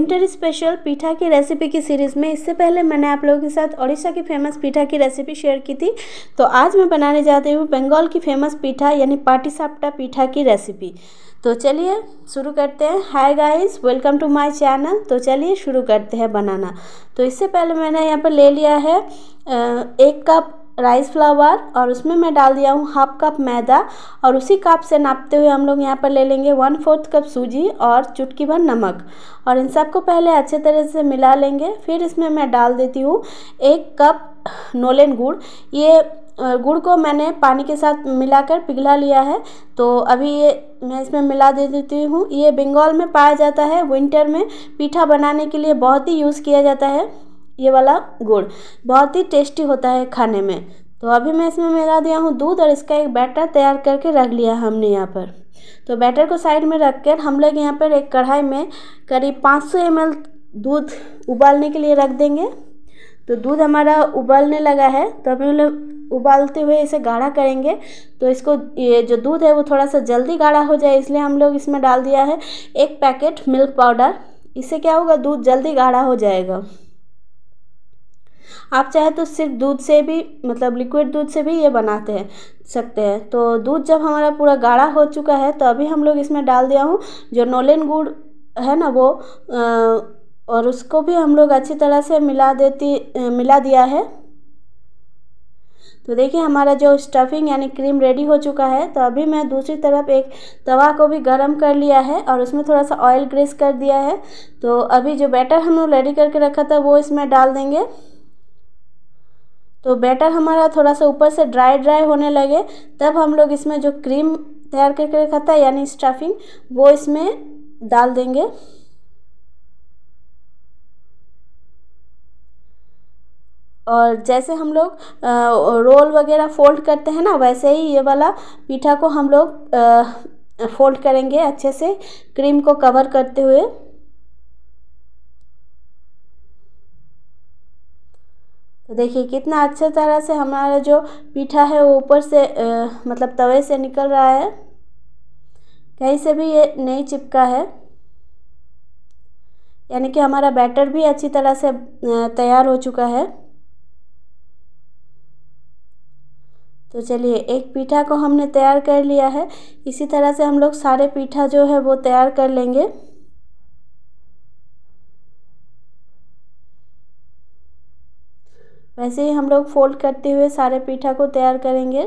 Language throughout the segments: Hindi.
विंटर स्पेशल पीठा की रेसिपी की सीरीज़ में इससे पहले मैंने आप लोगों के साथ ओडिशा की फेमस पीठा की रेसिपी शेयर की थी तो आज मैं बनाने जाती हूँ बंगाल की फेमस पीठा यानी पाटी साप्टा पीठा की रेसिपी तो चलिए शुरू करते हैं hi guys welcome to my channel तो चलिए शुरू करते हैं बनाना तो इससे पहले मैंने यहाँ पर ले लिया है एक कप राइस फ्लावर और उसमें मैं डाल दिया हूँ हाफ कप मैदा और उसी कप से नापते हुए हम लोग यहाँ पर ले लेंगे वन फोर्थ कप सूजी और चुटकी भर नमक और इन सबको पहले अच्छे तरह से मिला लेंगे फिर इसमें मैं डाल देती हूँ एक कप नोलेन गुड़ ये गुड़ को मैंने पानी के साथ मिलाकर पिघला लिया है तो अभी ये मैं इसमें मिला दे देती हूँ ये बंगाल में पाया जाता है विंटर में पीठा बनाने के लिए बहुत ही यूज़ किया जाता है ये वाला गुड़ बहुत ही टेस्टी होता है खाने में तो अभी मैं इसमें मिला दिया हूँ दूध और इसका एक बैटर तैयार करके रख लिया हमने यहाँ पर तो बैटर को साइड में रख कर हम लोग यहाँ पर एक कढ़ाई में करीब 500 सौ दूध उबालने के लिए रख देंगे तो दूध हमारा उबालने लगा है तो अभी हम लोग उबालते हुए इसे गाढ़ा करेंगे तो इसको ये जो दूध है वो थोड़ा सा जल्दी गाढ़ा हो जाए इसलिए हम लोग इसमें डाल दिया है एक पैकेट मिल्क पाउडर इससे क्या होगा दूध जल्दी गाढ़ा हो जाएगा आप चाहे तो सिर्फ दूध से भी मतलब लिक्विड दूध से भी ये बनाते हैं सकते हैं तो दूध जब हमारा पूरा गाढ़ा हो चुका है तो अभी हम लोग इसमें डाल दिया हूँ जो नोलेन गुड़ है ना वो और उसको भी हम लोग अच्छी तरह से मिला देती मिला दिया है तो देखिए हमारा जो स्टफिंग यानी क्रीम रेडी हो चुका है तो अभी मैं दूसरी तरफ एक तवा को भी गर्म कर लिया है और उसमें थोड़ा सा ऑयल ग्रेस कर दिया है तो अभी जो बैटर हम लोग रेडी करके रखा था वो इसमें डाल देंगे तो बैटर हमारा थोड़ा सा ऊपर से ड्राई ड्राई होने लगे तब हम लोग इसमें जो क्रीम तैयार करके रखा था यानी स्टफिंग वो इसमें डाल देंगे और जैसे हम लोग रोल वगैरह फोल्ड करते हैं ना वैसे ही ये वाला पीठा को हम लोग फोल्ड करेंगे अच्छे से क्रीम को कवर करते हुए तो देखिए कितना अच्छे तरह से हमारा जो पीठा है वो ऊपर से आ, मतलब तवे से निकल रहा है कहीं से भी ये नहीं चिपका है यानी कि हमारा बैटर भी अच्छी तरह से तैयार हो चुका है तो चलिए एक पीठा को हमने तैयार कर लिया है इसी तरह से हम लोग सारे पीठा जो है वो तैयार कर लेंगे वैसे ही हम लोग फोल्ड करते हुए सारे पीठा को तैयार करेंगे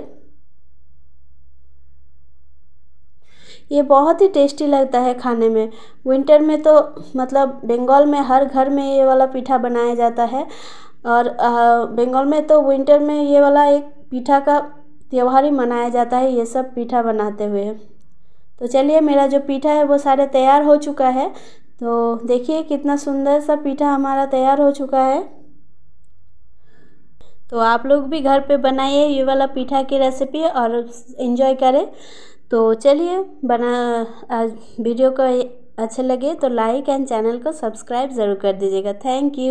ये बहुत ही टेस्टी लगता है खाने में विंटर में तो मतलब बंगाल में हर घर में ये वाला पीठा बनाया जाता है और बंगाल में तो विंटर में ये वाला एक पीठा का त्यौहार ही मनाया जाता है ये सब पीठा बनाते हुए तो चलिए मेरा जो पीठा है वो सारे तैयार हो चुका है तो देखिए कितना सुंदर सा पीठा हमारा तैयार हो चुका है तो आप लोग भी घर पे बनाइए ये वाला पीठा की रेसिपी और इन्जॉय करें तो चलिए बना आज वीडियो को अच्छे लगे तो लाइक एंड चैनल को सब्सक्राइब ज़रूर कर दीजिएगा थैंक यू